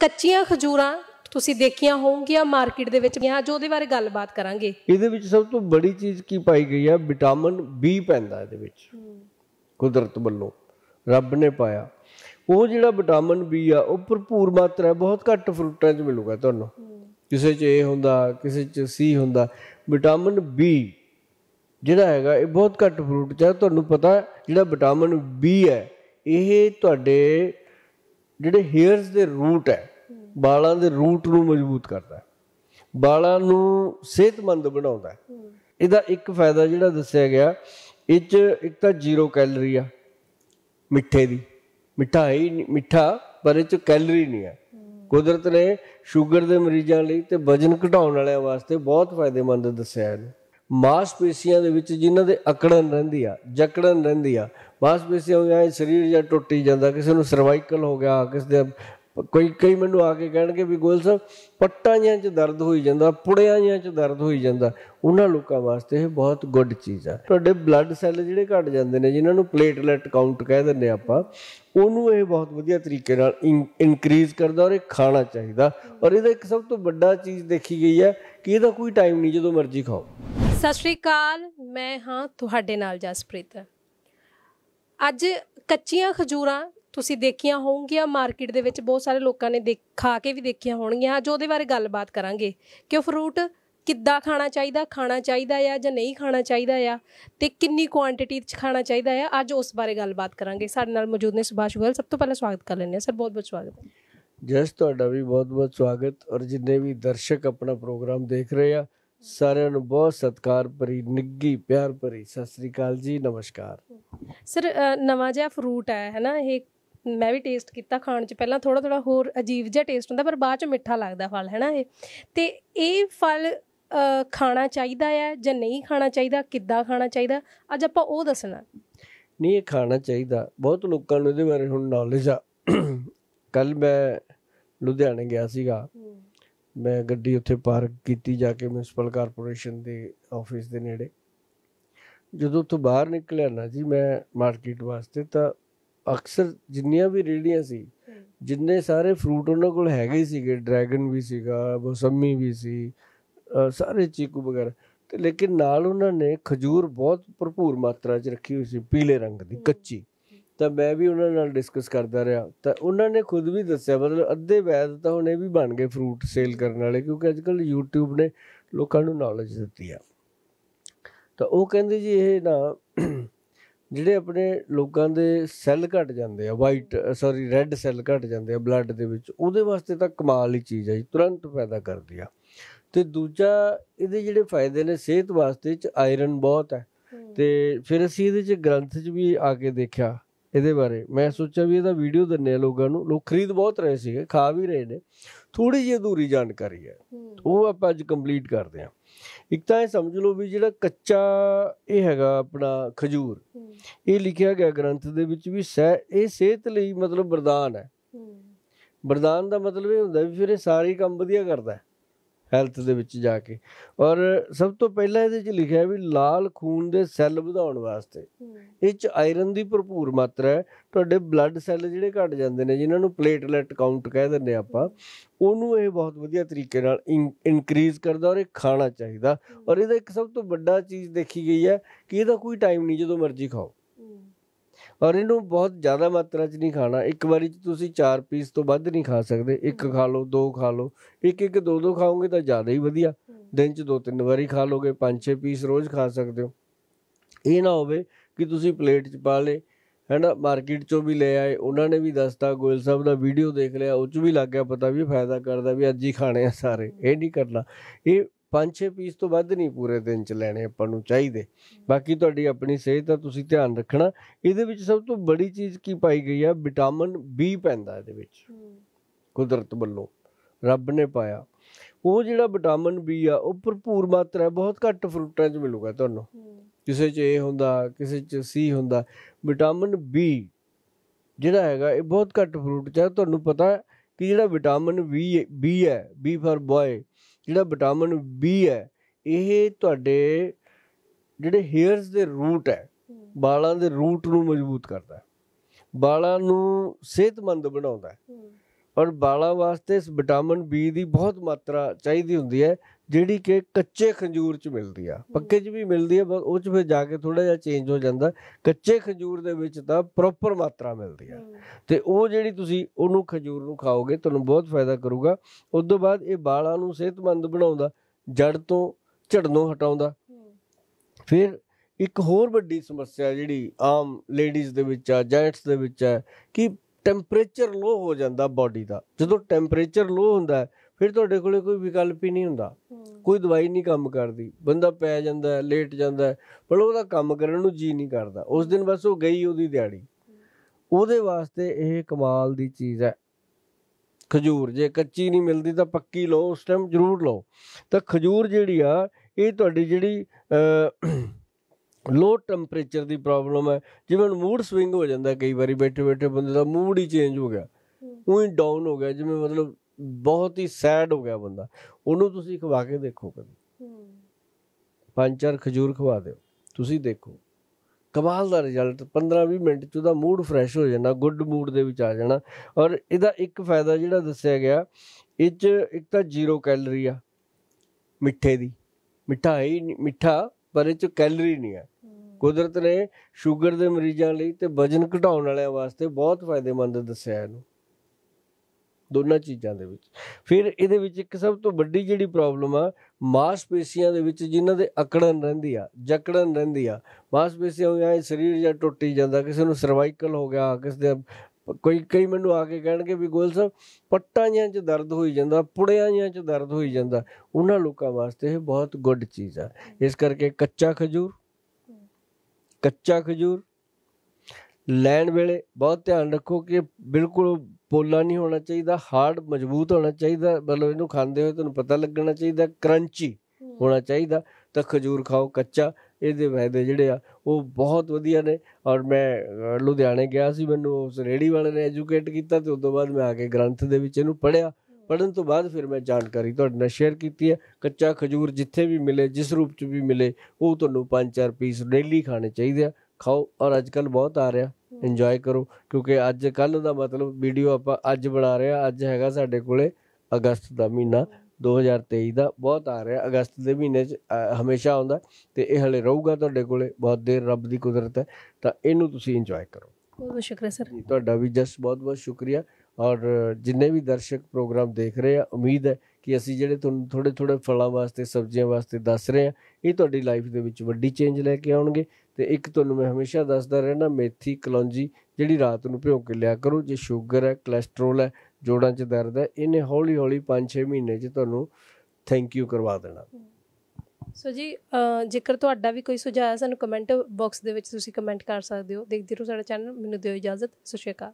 ਕੱਚੀਆਂ ਖਜੂਰਾਂ ਤੁਸੀਂ ਦੇਖੀਆਂ ਹੋਣਗੀਆਂ ਮਾਰਕੀਟ ਦੇ ਵਿੱਚ ਜੋ ਉਹਦੇ ਬਾਰੇ ਗੱਲਬਾਤ ਕਰਾਂਗੇ ਇਹਦੇ ਵਿੱਚ ਸਭ ਤੋਂ ਬੜੀ ਚੀਜ਼ ਕੀ ਪਾਈ ਗਈ ਹੈ ਵਿਟਾਮਿਨ ਬੀ ਪੈਂਦਾ ਇਹਦੇ ਵਿੱਚ ਕੁਦਰਤ ਵੱਲੋਂ ਰੱਬ ਨੇ ਪਾਇਆ ਉਹ ਜਿਹੜਾ ਵਿਟਾਮਿਨ ਬੀ ਆ ਉਹ ਭਰਪੂਰ ਮਾਤਰਾ ਬਹੁਤ ਘੱਟ ਫਰੂਟਾਂ 'ਚ ਮਿਲੂਗਾ ਤੁਹਾਨੂੰ ਕਿਸੇ 'ਚ ਇਹ ਹੁੰਦਾ ਕਿਸੇ 'ਚ ਸੀ ਹੁੰਦਾ ਵਿਟਾਮਿਨ ਬੀ ਜਿਹੜਾ ਹੈਗਾ ਇਹ ਬਹੁਤ ਘੱਟ ਫਰੂਟ 'ਚ ਤੁਹਾਨੂੰ ਪਤਾ ਜਿਹੜਾ ਵਿਟਾਮਿਨ ਬੀ ਹੈ ਇਹ ਤੁਹਾਡੇ ਜਿਹੜੇ ਹੇਅਰਸ ਦੇ ਰੂਟ ਹੈ ਬਾਲਾਂ ਦੇ ਰੂਟ ਨੂੰ ਮਜ਼ਬੂਤ ਕਰਦਾ ਹੈ ਬਾਲਾਂ ਨੂੰ ਸਿਹਤਮੰਦ ਬਣਾਉਂਦਾ ਹੈ ਇਹਦਾ ਇੱਕ ਫਾਇਦਾ ਜਿਹੜਾ ਦੱਸਿਆ ਗਿਆ ਇਹ ਚ ਇੱਕ ਤਾਂ ਜ਼ੀਰੋ ਕੈਲਰੀ ਆ ਮਿੱਠੇ ਦੀ ਮਿੱਠਾ ਹੈ ਹੀ ਮਿੱਠਾ ਪਰ ਇਹ ਚ ਕੈਲਰੀ ਨਹੀਂ ਆ ਕੁਦਰਤ ਨੇ ਸ਼ੂਗਰ ਦੇ ਮਰੀਜ਼ਾਂ ਲਈ ਤੇ ਵਜਨ ਘਟਾਉਣ ਵਾਲਿਆਂ ਵਾਸਤੇ ਬਹੁਤ ਫਾਇਦੇਮੰਦ ਦੱਸਿਆ ਇਹਨੂੰ ਮਾਸਪੇਸ਼ੀਆਂ ਦੇ ਵਿੱਚ ਜਿਨ੍ਹਾਂ ਦੇ ਅਕੜਨ ਰਹਿੰਦੀ ਆ ਜਕੜਨ ਰਹਿੰਦੀ ਆ ਮਾਸਪੇਸ਼ੀਆਂ ਹੋ ਗਿਆ ਸਰੀਰ ਜਾਂ ਟੁੱਟੀ ਜਾਂਦਾ ਕਿਸੇ ਨੂੰ ਸਰਵਾਈਕਲ ਹੋ ਗਿਆ ਕਿਸੇ ਦੇ ਕੋਈ ਕਈ ਮੈਨੂੰ ਆ ਕੇ ਕਹਿਣਗੇ ਵੀ ਗੋਲ ਸਾਹਿਬ ਪੱਟਾਂ ਜਾਂ 'ਚ ਦਰਦ ਹੋਈ ਜਾਂਦਾ ਪੁੜਿਆਂ ਜਾਂ 'ਚ ਦਰਦ ਹੋਈ ਜਾਂਦਾ ਉਹਨਾਂ ਲੋਕਾਂ ਵਾਸਤੇ ਇਹ ਬਹੁਤ ਗੁੱਡ ਚੀਜ਼ ਆ ਤੁਹਾਡੇ ਬਲੱਡ ਸੈੱਲ ਜਿਹੜੇ ਘਟ ਜਾਂਦੇ ਨੇ ਜਿਨ੍ਹਾਂ ਨੂੰ ਪਲੇਟਲੈਟ ਕਾਊਂਟ ਕਹਿ ਦਿੰਦੇ ਆਪਾਂ ਉਹਨੂੰ ਇਹ ਬਹੁਤ ਵਧੀਆ ਤਰੀਕੇ ਨਾਲ ਇਨਕਰੀਜ਼ ਕਰਦਾ ਔਰ ਇਹ ਖਾਣਾ ਚਾਹੀਦਾ ਔਰ ਇਹਦਾ ਇੱਕ ਸਭ ਤੋਂ ਵੱਡਾ ਚੀਜ਼ ਦੇਖੀ ਗਈ ਹੈ ਕਿ ਇਹਦਾ ਕੋਈ ਟਾਈਮ ਨਹੀਂ ਜਦੋਂ ਮਰਜ਼ੀ ਖਾਓ ਸਤਿ ਸ਼੍ਰੀ ਅਕਾਲ ਮੈਂ ਹਾਂ ਤੁਹਾਡੇ ਨਾਲ ਜਸਪ੍ਰੀਤ ਅੱਜ ਕੱਚੀਆਂ ਖਜੂਰਾਂ ਤੁਸੀਂ ਦੇਖੀਆਂ ਹੋਣਗੀਆਂ ਮਾਰਕੀਟ ਦੇ ਵਿੱਚ ਬਹੁਤ ਸਾਰੇ ਲੋਕਾਂ ਨੇ ਦੇਖਾ ਕੇ ਵੀ ਦੇਖੀਆਂ ਹੋਣਗੀਆਂ ਅੱਜ ਉਹਦੇ ਬਾਰੇ ਗੱਲਬਾਤ ਕਰਾਂਗੇ ਕਿ ਉਹ ਫਰੂਟ ਕਿੱਦਾਂ ਖਾਣਾ ਚਾਹੀਦਾ ਖਾਣਾ ਚਾਹੀਦਾ ਆ ਜਾਂ ਨਹੀਂ ਖਾਣਾ ਚਾਹੀਦਾ ਆ ਤੇ ਕਿੰਨੀ ਕੁਆਂਟੀਟੀ ਚ ਖਾਣਾ ਚਾਹੀਦਾ ਆ ਅੱਜ ਉਸ ਬਾਰੇ ਗੱਲਬਾਤ ਕਰਾਂਗੇ ਸਾਡੇ ਨਾਲ ਮੌਜੂਦ ਨੇ ਸੁਭਾਸ਼ ਗੋਇਲ ਸਭ ਤੋਂ ਪਹਿਲਾਂ ਸਵਾਗਤ ਕਰ ਲੈਂਦੇ ਆ ਸਰ ਬਹੁਤ ਬਹੁਤ ਸਵਾਗਤ ਜਸ ਤੁਹਾਡਾ ਵੀ ਬਹੁਤ ਬਹੁਤ ਸਵਾਗਤ ਔਰ ਜਿੰਨੇ ਵੀ ਦਰਸ਼ਕ ਆਪਣਾ ਪ੍ਰੋਗਰਾਮ ਦੇਖ ਰਹੇ ਆ ਸਾਰਿਆਂ ਨੂੰ ਬਹੁਤ ਸਤਿਕਾਰ ਭਰੀ ਨਿੱਗੀ ਪਿਆਰ ਭਰੀ ਸਤਿ ਸ੍ਰੀ ਅਕਾਲ ਜੀ ਨਮਸਕਾਰ ਸਰ ਨਵਾਂ ਜਿਹਾ ਫਰੂਟ ਆਇਆ ਹੈ ਨਾ ਇਹ ਮੈਂ ਵੀ ਟੇਸਟ ਕੀਤਾ ਖਾਣ ਚ ਪਹਿਲਾਂ ਥੋੜਾ ਥੋੜਾ ਹੋਰ ਅਜੀਬ ਜਿਹਾ ਟੇਸਟ ਹੁੰਦਾ ਪਰ ਬਾਅਦ ਚ ਮਿੱਠਾ ਲੱਗਦਾ ਫਲ ਹੈ ਨਾ ਇਹ ਤੇ ਇਹ ਫਲ ਖਾਣਾ ਚਾਹੀਦਾ ਹੈ ਜਾਂ ਨਹੀਂ ਖਾਣਾ ਚਾਹੀਦਾ ਕਿੱਦਾਂ ਖਾਣਾ ਚਾਹੀਦਾ ਅੱਜ ਆਪਾਂ ਉਹ ਦੱਸਣਾ ਨਹੀਂ ਇਹ ਖਾਣਾ ਚਾਹੀਦਾ ਬਹੁਤ ਲੋਕਾਂ ਨੂੰ ਇਹਦੇ ਬਾਰੇ ਹੁਣ ਨੌਲੇਜ ਆ ਕੱਲ ਮੈਂ ਲੁਧਿਆਣੇ ਗਿਆ ਸੀਗਾ ਮੈਂ ਗੱਡੀ ਉੱਥੇ ਪਾਰਕ ਕੀਤੀ ਜਾ ਕੇ ਮਿਊਨਿਸਪਲ ਕਾਰਪੋਰੇਸ਼ਨ ਦੇ ਆਫਿਸ ਦੇ ਨੇੜੇ ਜਦੋਂ ਤੋਂ ਬਾਹਰ ਨਿਕਲਿਆ ਨਾ ਜੀ ਮੈਂ ਮਾਰਕੀਟ ਵਾਸਤੇ ਤਾਂ ਅਕਸਰ ਜਿੰਨੀਆਂ ਵੀ ਰੇੜੀਆਂ ਸੀ ਜਿੰਨੇ ਸਾਰੇ ਫਰੂਟ ਉਹਨਾਂ ਕੋਲ ਹੈਗੇ ਸੀਗੇ ਡਰੈਗਨ ਵੀ ਸੀਗਾ ਬਸੰਮੀ ਵੀ ਸੀ ਸਾਰੇ ਚੀਕੂ ਵਗੈਰਾ ਤੇ ਲੇਕਿਨ ਨਾਲ ਉਹਨਾਂ ਨੇ ਖਜੂਰ ਬਹੁਤ ਭਰਪੂਰ ਮਾਤਰਾ 'ਚ ਰੱਖੀ ਹੋਈ ਸੀ ਪੀਲੇ ਰੰਗ ਦੀ ਕੱਚੀ ਤਾਂ ਮੈਂ ਵੀ ਉਹਨਾਂ ਨਾਲ ਡਿਸਕਸ ਕਰਦਾ ਰਿਹਾ ਤਾਂ ਉਹਨਾਂ ਨੇ ਖੁਦ ਵੀ ਦੱਸਿਆ ਮਤਲਬ ਅੱਧੇ ਵੈਦ ਤਾਂ ਹੁਣ ਇਹ ਵੀ ਬਣ ਗਏ ਫਰੂਟ ਸੇਲ ਕਰਨ ਵਾਲੇ ਕਿਉਂਕਿ ਅੱਜ ਕੱਲ YouTube ਨੇ ਲੋਕਾਂ ਨੂੰ ਨੌਲੇਜ ਦਿੱਤੀ ਆ ਤਾਂ ਉਹ ਕਹਿੰਦੇ ਜੀ ਇਹ ਨਾ ਜਿਹੜੇ ਆਪਣੇ ਲੋਕਾਂ ਦੇ ਸੈੱਲ ਘਟ ਜਾਂਦੇ ਆ ਵਾਈਟ ਸੌਰੀ ਰੈੱਡ ਸੈੱਲ ਘਟ ਜਾਂਦੇ ਆ ਬਲੱਡ ਦੇ ਵਿੱਚ ਉਹਦੇ ਵਾਸਤੇ ਤਾਂ ਕਮਾਲ ਹੀ ਚੀਜ਼ ਆ ਜੀ ਤੁਰੰਤ ਫਾਇਦਾ ਕਰਦੀ ਆ ਤੇ ਦੂਜਾ ਇਹਦੇ ਜਿਹੜੇ ਫਾਇਦੇ ਨੇ ਸਿਹਤ ਵਾਸਤੇ ਚ ਆਇਰਨ ਬਹੁਤ ਹੈ ਤੇ ਫਿਰ ਅਸੀਂ ਇਹਦੇ ਚ ਗ੍ਰੰਥ ਚ ਵੀ ਆ ਕੇ ਦੇਖਿਆ ਇਹਦੇ ਬਾਰੇ ਮੈਂ ਸੋਚਿਆ ਵੀ ਇਹਦਾ ਵੀਡੀਓ ਦਿੰਨੇ ਆ ਲੋਕਾਂ ਨੂੰ ਲੋਕ ਖਰੀਦ ਬਹੁਤ ਰਹੇ ਸੀਗੇ ਖਾ ਵੀ ਰਹੇ ਨੇ ਥੋੜੀ ਜਿਹੀ ਅਧੂਰੀ ਜਾਣਕਾਰੀ ਹੈ ਉਹ ਆਪਾਂ ਅੱਜ ਕੰਪਲੀਟ ਕਰਦੇ ਆ ਇੱਕ ਤਾਂ ਇਹ ਸਮਝ ਲਓ ਵੀ ਜਿਹੜਾ ਕੱਚਾ ਇਹ ਹੈਗਾ ਆਪਣਾ ਖਜੂਰ ਇਹ ਲਿਖਿਆ ਗਿਆ ਗ੍ਰੰਥ ਦੇ ਵਿੱਚ ਵੀ ਸਹਿ ਇਹ ਸਿਹਤ ਲਈ ਮਤਲਬ ਵਰਦਾਨ ਹੈ ਵਰਦਾਨ ਦਾ ਮਤਲਬ ਇਹ ਹੁੰਦਾ ਵੀ ਫਿਰ ਇਹ ਸਾਰੇ ਕੰਮ ਵਧੀਆ ਕਰਦਾ ਹੈਲਥ ਦੇ ਵਿੱਚ ਜਾ ਕੇ ਔਰ ਸਭ ਤੋਂ ਪਹਿਲਾਂ ਇਹਦੇ ਵਿੱਚ ਲਿਖਿਆ ਵੀ ਲਾਲ ਖੂਨ ਦੇ ਸੈੱਲ ਵਧਾਉਣ ਵਾਸਤੇ ਇਹ ਚ ਆਇਰਨ ਦੀ ਭਰਪੂਰ ਮਾਤਰਾ ਹੈ ਤੁਹਾਡੇ ਬਲੱਡ ਸੈੱਲ ਜਿਹੜੇ ਘਟ ਜਾਂਦੇ ਨੇ ਜਿਨ੍ਹਾਂ ਨੂੰ ਪਲੇਟਲੈਟ ਕਾਊਂਟ ਕਹਿ ਦਿੰਦੇ ਆਪਾਂ ਉਹਨੂੰ ਇਹ ਬਹੁਤ ਵਧੀਆ ਤਰੀਕੇ ਨਾਲ ਇਨਕਰੀਜ਼ ਕਰਦਾ ਔਰ ਇਹ ਖਾਣਾ ਚਾਹੀਦਾ ਔਰ ਇਹਦਾ ਇੱਕ ਸਭ ਤੋਂ ਵੱਡਾ ਚੀਜ਼ ਦੇਖੀ ਗਈ ਹੈ ਕਿ ਇਹਦਾ ਕੋਈ ਟਾਈਮ ਨਹੀਂ ਜਦੋਂ ਮਰਜ਼ੀ ਖਾਓ ਔਰ ਇਹਨੂੰ ਬਹੁਤ ਜ਼ਿਆਦਾ ਮਾਤਰਾ 'ਚ ਨਹੀਂ ਖਾਣਾ ਇੱਕ ਵਾਰੀ 'ਚ ਤੁਸੀਂ 4 ਪੀਸ ਤੋਂ ਵੱਧ ਨਹੀਂ ਖਾ ਸਕਦੇ ਇੱਕ ਖਾ ਲਓ ਦੋ ਖਾ ਲਓ ਇੱਕ ਇੱਕ ਦੋ ਦੋ ਖਾਓਗੇ ਤਾਂ ਜ਼ਿਆਦਾ ਹੀ ਵਧੀਆ ਦਿਨ 'ਚ ਦੋ ਤਿੰਨ ਵਾਰੀ ਖਾ ਲੋਗੇ 5-6 ਪੀਸ ਰੋਜ਼ ਖਾ ਸਕਦੇ ਹੋ ਇਹ ਨਾ ਹੋਵੇ ਕਿ ਤੁਸੀਂ ਪਲੇਟ 'ਚ ਪਾ ਲੇ ਹੈਨਾ ਮਾਰਕੀਟ 'ਚੋਂ ਵੀ ਲੈ ਆਏ ਉਹਨਾਂ ਨੇ ਵੀ ਦੱਸਤਾ ਗੋਇਲ ਸਾਹਿਬ ਦਾ ਵੀਡੀਓ ਦੇਖ ਲਿਆ ਉਹ 'ਚ ਵੀ ਲੱਗ ਗਿਆ ਪਤਾ ਵੀ ਫਾਇਦਾ ਕਰਦਾ ਵੀ ਅੱਜ ਹੀ ਖਾਣੇ ਆ ਸਾਰੇ ਇਹ ਨਹੀਂ ਕਰਨਾ ਇਹ 5-6 ਪੀਸ ਤੋਂ ਵੱਧ ਨਹੀਂ ਪੂਰੇ ਦਿਨ ਚ ਲੈਣੇ ਆਪਾਂ ਨੂੰ ਚਾਹੀਦੇ ਬਾਕੀ ਤੁਹਾਡੀ ਆਪਣੀ ਸਿਹਤ ਦਾ ਤੁਸੀਂ ਧਿਆਨ ਰੱਖਣਾ ਇਹਦੇ ਵਿੱਚ ਸਭ ਤੋਂ ਬੜੀ ਚੀਜ਼ ਕੀ ਪਾਈ ਗਈ ਆ ਵਿਟਾਮਿਨ ਬੀ ਪੈਂਦਾ ਇਹਦੇ ਵਿੱਚ ਕੁਦਰਤ ਵੱਲੋਂ ਰੱਬ ਨੇ ਪਾਇਆ ਉਹ ਜਿਹੜਾ ਵਿਟਾਮਿਨ ਬੀ ਆ ਉਹ ਭਰਪੂਰ ਮਾਤਰਾ ਬਹੁਤ ਘੱਟ ਫਰੂਟਾਂ 'ਚ ਮਿਲੂਗਾ ਤੁਹਾਨੂੰ ਕਿਸੇ 'ਚ ਇਹ ਹੁੰਦਾ ਕਿਸੇ 'ਚ ਸੀ ਹੁੰਦਾ ਵਿਟਾਮਿਨ ਬੀ ਜਿਹੜਾ ਹੈਗਾ ਇਹ ਬਹੁਤ ਘੱਟ ਫਰੂਟ 'ਚ ਹੈ ਤੁਹਾਨੂੰ ਪਤਾ ਕਿ ਜਿਹੜਾ ਵਿਟਾਮਿਨ B ਬੀ ਹੈ ਬੀ ਫਾਰ ਬॉय ਜਿਹੜਾ ਵਿਟਾਮਿਨ ਬੀ ਹੈ ਇਹ ਤੁਹਾਡੇ ਜਿਹੜੇ ਹੇਅਰਸ ਦੇ ਰੂਟ ਹੈ ਵਾਲਾਂ ਦੇ ਰੂਟ ਨੂੰ ਮਜ਼ਬੂਤ ਕਰਦਾ ਹੈ ਵਾਲਾਂ ਨੂੰ ਸਿਹਤਮੰਦ ਬਣਾਉਂਦਾ ਹੈ ਔਰ ਵਾਲਾਂ ਵਾਸਤੇ ਇਸ ਵਿਟਾਮਿਨ ਬੀ ਦੀ ਬਹੁਤ ਮਾਤਰਾ ਚਾਹੀਦੀ ਹੁੰਦੀ ਹੈ ਜਿਹੜੀ ਕਿ ਕੱਚੇ ਖੰਜੂਰ ਚ ਮਿਲਦੀ ਆ ਪੱਕੇ ਚ ਵੀ ਮਿਲਦੀ ਆ ਬਸ ਉਹ ਚ ਫਿਰ ਜਾ ਕੇ ਥੋੜਾ ਜਿਹਾ ਚੇਂਜ ਹੋ ਜਾਂਦਾ ਕੱਚੇ ਖੰਜੂਰ ਦੇ ਵਿੱਚ ਤਾਂ ਪ੍ਰੋਪਰ ਮਾਤਰਾ ਮਿਲਦੀ ਆ ਤੇ ਉਹ ਜਿਹੜੀ ਤੁਸੀਂ ਉਹਨੂੰ ਖੰਜੂਰ ਨੂੰ ਖਾਓਗੇ ਤੁਹਾਨੂੰ ਬਹੁਤ ਫਾਇਦਾ ਕਰੂਗਾ ਉਸ ਤੋਂ ਬਾਅਦ ਇਹ ਬਾਲਾਂ ਨੂੰ ਸਿਹਤਮੰਦ ਬਣਾਉਂਦਾ ਜੜ ਤੋਂ ਝੜਨੋਂ ਹਟਾਉਂਦਾ ਫਿਰ ਇੱਕ ਹੋਰ ਵੱਡੀ ਸਮੱਸਿਆ ਜਿਹੜੀ ਆਮ ਲੇਡੀਜ਼ ਦੇ ਵਿੱਚ ਆ ਜੈਂਟਸ ਦੇ ਵਿੱਚ ਆ ਕਿ ਟੈਂਪਰੇਚਰ ਲੋ ਹੋ ਜਾਂਦਾ ਬਾਡੀ ਦਾ ਜਦੋਂ ਟੈਂਪਰੇਚਰ ਲੋ ਹੁੰਦਾ ਹੈ ਫਿਰ ਤੁਹਾਡੇ ਕੋਲੇ ਕੋਈ ਵਿਕਲਪ ਹੀ ਨਹੀਂ ਹੁੰਦਾ ਕੋਈ ਦਵਾਈ ਨਹੀਂ ਕੰਮ ਕਰਦੀ ਬੰਦਾ ਪੈ ਜਾਂਦਾ ਲੇਟ ਜਾਂਦਾ ਪਰ ਉਹਦਾ ਕੰਮ ਕਰਨ ਨੂੰ ਜੀ ਨਹੀਂ ਕਰਦਾ ਉਸ ਦਿਨ ਬਸ ਉਹ ਗਈ ਉਹਦੀ ਦਿਹਾੜੀ ਉਹਦੇ ਵਾਸਤੇ ਇਹ ਕਮਾਲ ਦੀ ਚੀਜ਼ ਹੈ ਖਜੂਰ ਜੇ ਕੱਚੀ ਨਹੀਂ ਮਿਲਦੀ ਤਾਂ ਪੱਕੀ ਲਓ ਉਸ ਟਾਈਮ ਜ਼ਰੂਰ ਲਓ ਤਾਂ ਖਜੂਰ ਜਿਹੜੀ ਆ ਇਹ ਤੁਹਾਡੀ ਜਿਹੜੀ ਲੋ ਟੈਂਪਰੇਚਰ ਦੀ ਪ੍ਰੋਬਲਮ ਹੈ ਜਿਵੇਂ ਮੂਡ ਸਵਿੰਗ ਹੋ ਜਾਂਦਾ ਕਈ ਵਾਰੀ ਬੈਠੇ ਬੈਠੇ ਬੰਦੇ ਦਾ ਮੂਡ ਹੀ ਚੇਂਜ ਹੋ ਗਿਆ ਉਹੀ ਡਾਊਨ ਹੋ ਗਿਆ ਜਿਵੇਂ ਮਤਲਬ ਬਹੁਤ ਹੀ ਸੈਡ ਹੋ ਗਿਆ ਬੰਦਾ ਉਹਨੂੰ ਤੁਸੀਂ ਖਵਾ ਕੇ ਦੇਖੋ ਕਦੇ ਹੂੰ ਪੰਜ ਚਾਰ ਖਜੂਰ ਖਵਾ ਦਿਓ ਤੁਸੀਂ ਦੇਖੋ ਕਮਾਲ ਦਾ ਰਿਜ਼ਲਟ 15-20 ਮਿੰਟ ਚ ਉਹਦਾ ਮੂਡ ਫਰੈਸ਼ ਹੋ ਜਾਣਾ ਗੁੱਡ ਮੂਡ ਦੇ ਵਿੱਚ ਆ ਜਾਣਾ ਔਰ ਇਹਦਾ ਇੱਕ ਫਾਇਦਾ ਜਿਹੜਾ ਦੱਸਿਆ ਗਿਆ ਇਹ ਚ ਇੱਕ ਤਾਂ ਜ਼ੀਰੋ ਕੈਲਰੀ ਆ ਮਿੱਠੇ ਦੀ ਮਿੱਠਾ ਹੀ ਮਿੱਠਾ ਪਰ ਇਹ ਚ ਕੈਲਰੀ ਨਹੀਂ ਆ ਕੁਦਰਤ ਨੇ ਸ਼ੂਗਰ ਦੇ ਮਰੀਜ਼ਾਂ ਲਈ ਤੇ ਵਜਨ ਘਟਾਉਣ ਵਾਲਿਆਂ ਵਾਸਤੇ ਬਹੁਤ ਫਾਇਦੇਮੰਦ ਦੱਸਿਆ ਇਹਨੂੰ ਦੋਨਾਂ ਚੀਜ਼ਾਂ ਦੇ ਵਿੱਚ ਫਿਰ ਇਹਦੇ ਵਿੱਚ ਇੱਕ ਸਭ ਤੋਂ ਵੱਡੀ ਜਿਹੜੀ ਪ੍ਰੋਬਲਮ ਆ ਮਾਸਪੇਸ਼ੀਆਂ ਦੇ ਵਿੱਚ ਜਿਨ੍ਹਾਂ ਦੇ ਅਕੜਨ ਰਹਿੰਦੀ ਆ ਜਕੜਨ ਰਹਿੰਦੀ ਆ ਮਾਸਪੇਸ਼ੀਆਂ ਹੋ ਗਿਆ ਸਰੀਰ ਜਾਂ ਟੁੱਟੀ ਜਾਂਦਾ ਕਿਸੇ ਨੂੰ ਸਰਵਾਈਕਲ ਹੋ ਗਿਆ ਕਿਸੇ ਦੇ ਕੋਈ ਕਈ ਮੈਨੂੰ ਆ ਕੇ ਕਹਿਣਗੇ ਵੀ ਗੋਲ ਸਾਹਿਬ ਪੱਟਾਂ ਜਾਂ ਚ ਦਰਦ ਹੋਈ ਜਾਂਦਾ ਪੁੜਿਆਂ ਜਾਂ ਚ ਦਰਦ ਹੋਈ ਜਾਂਦਾ ਉਹਨਾਂ ਲੋਕਾਂ ਵਾਸਤੇ ਇਹ ਬਹੁਤ ਗੁੱਡ ਚੀਜ਼ ਆ ਇਸ ਕਰਕੇ ਕੱਚਾ ਖਜੂਰ ਕੱਚਾ ਖਜੂਰ ਲੈਣ ਵੇਲੇ ਬਹੁਤ ਧਿਆਨ ਰੱਖੋ ਕਿ ਬਿਲਕੁਲ ਪੋਲਾ ਨਹੀਂ ਹੋਣਾ ਚਾਹੀਦਾ ਹਾਰਡ ਮਜ਼ਬੂਤ ਹੋਣਾ ਚਾਹੀਦਾ ਮਤਲਬ ਇਹਨੂੰ ਖਾਂਦੇ ਹੋਏ ਤੁਹਾਨੂੰ ਪਤਾ ਲੱਗਣਾ ਚਾਹੀਦਾ ਕਰੰਚੀ ਹੋਣਾ ਚਾਹੀਦਾ ਤਾਂ ਖਜੂਰ ਖਾਓ ਕੱਚਾ ਇਹਦੇ ਫਾਇਦੇ ਜਿਹੜੇ ਆ ਉਹ ਬਹੁਤ ਵਧੀਆ ਨੇ ਔਰ ਮੈਂ ਲੁਧਿਆਣੇ ਗਿਆ ਸੀ ਮੈਨੂੰ ਉਸ ਰੇੜੀ ਵਾਲੇ ਨੇ ਐਜੂਕੇਟ ਕੀਤਾ ਤੇ ਉਸ ਤੋਂ ਬਾਅਦ ਮੈਂ ਆ ਕੇ ਗ੍ਰੰਥ ਦੇ ਵਿੱਚ ਇਹਨੂੰ ਪੜਿਆ ਪੜਨ ਤੋਂ ਬਾਅਦ ਫਿਰ ਮੈਂ ਜਾਣਕਾਰੀ ਤੁਹਾਡੇ ਨਾਲ ਸ਼ੇਅਰ ਕੀਤੀ ਹੈ ਕੱਚਾ ਖਜੂਰ ਜਿੱਥੇ ਵੀ ਮਿਲੇ ਜਿਸ ਰੂਪ 'ਚ ਵੀ ਮਿਲੇ ਉਹ ਤੁਹਾਨੂੰ 5-4 ਪੀਸ ਡੇਲੀ ਖਾਣੇ ਚਾਹੀਦੇ ਆ ਖਾਓ ਔਰ ਅੱਜਕੱਲ ਬਹੁਤ ਆ ਰਿਹਾ ਇੰਜੋਏ ਕਰੋ ਕਿਉਂਕਿ ਅੱਜ ਕੱਲ ਦਾ ਮਤਲਬ ਵੀਡੀਓ ਆਪਾਂ ਅੱਜ ਬਣਾ ਰਹੇ ਆ ਅੱਜ ਹੈਗਾ ਸਾਡੇ ਕੋਲੇ ਅਗਸਤ ਦਾ ਮਹੀਨਾ 2023 ਦਾ ਬਹੁਤ ਆ ਰਿਹਾ ਅਗਸਤ ਦੇ ਮਹੀਨੇ 'ਚ ਹਮੇਸ਼ਾ ਆਉਂਦਾ ਤੇ ਇਹ ਹਲੇ ਰਹੂਗਾ ਤੁਹਾਡੇ ਕੋਲੇ ਬਹੁਤ ਦੇਰ ਰੱਬ ਦੀ ਕੁਦਰਤ ਹੈ ਤਾਂ ਇਹਨੂੰ ਤੁਸੀਂ ਇੰਜੋਏ ਕਰੋ ਬਹੁਤ ਬਹੁਤ ਸ਼ੁਕਰੀਆ ਸਰ ਤੁਹਾਡਾ ਵੀ ਜਸ ਬਹੁਤ ਬਹੁਤ ਸ਼ੁਕਰੀਆ ਔਰ ਜਿੰਨੇ ਵੀ ਦਰਸ਼ਕ ਪ੍ਰੋਗਰਾਮ ਦੇਖ ਰਹੇ ਆ ਉਮੀਦ ਹੈ ਕਿ ਅਸੀਂ ਜਿਹੜੇ ਤੁਹਾਨੂੰ ਥੋੜੇ ਥੋੜੇ ਫਲਾਂ ਵਾਸਤੇ ਸਬਜ਼ੀਆਂ ਵਾਸਤੇ ਦੱਸ ਰਹੇ ਆ ਇਹ ਤੁਹਾਡੀ ਲਾਈਫ ਦੇ ਵਿੱਚ ਵੱਡੀ ਚੇਂਜ ਲੈ ਕੇ ਆਉਣਗੇ ਤੇ ਇੱਕ ਤੁਹਾਨੂੰ ਮੈਂ ਹਮੇਸ਼ਾ ਦੱਸਦਾ ਰਹਿਣਾ ਮੇਥੀ ਕਲੌਂਜੀ ਜਿਹੜੀ ਰਾਤ ਨੂੰ ਭਿਓ ਕੇ ਲਿਆ ਕਰੋ ਜੇ ਸ਼ੂਗਰ ਹੈ ਕੋਲੇਸਟ੍ਰੋਲ ਹੈ ਜੋੜਾਂ 'ਚ ਦਰਦ ਹੈ ਇਹਨੇ ਹੌਲੀ ਹੌਲੀ 5-6 ਮਹੀਨੇ 'ਚ ਤੁਹਾਨੂੰ ਥੈਂਕ ਯੂ ਕਰਵਾ ਦੇਣਾ ਸੋ ਜੀ ਜੇਕਰ ਤੁਹਾਡਾ ਵੀ ਕੋਈ ਸੁਝਾਅ ਹੈ ਸਾਨੂੰ ਕਮੈਂਟ ਬਾਕਸ ਦੇ ਵਿੱਚ ਤੁਸੀਂ ਕਮੈਂਟ ਕਰ ਸਕਦੇ ਹੋ ਦੇਖਦੇ ਰਹੋ ਸਾਡਾ ਚੈਨਲ ਮੈਨੂੰ ਦਿਓ ਇਜਾਜ਼ਤ ਸੁਸ਼ੇਕਾ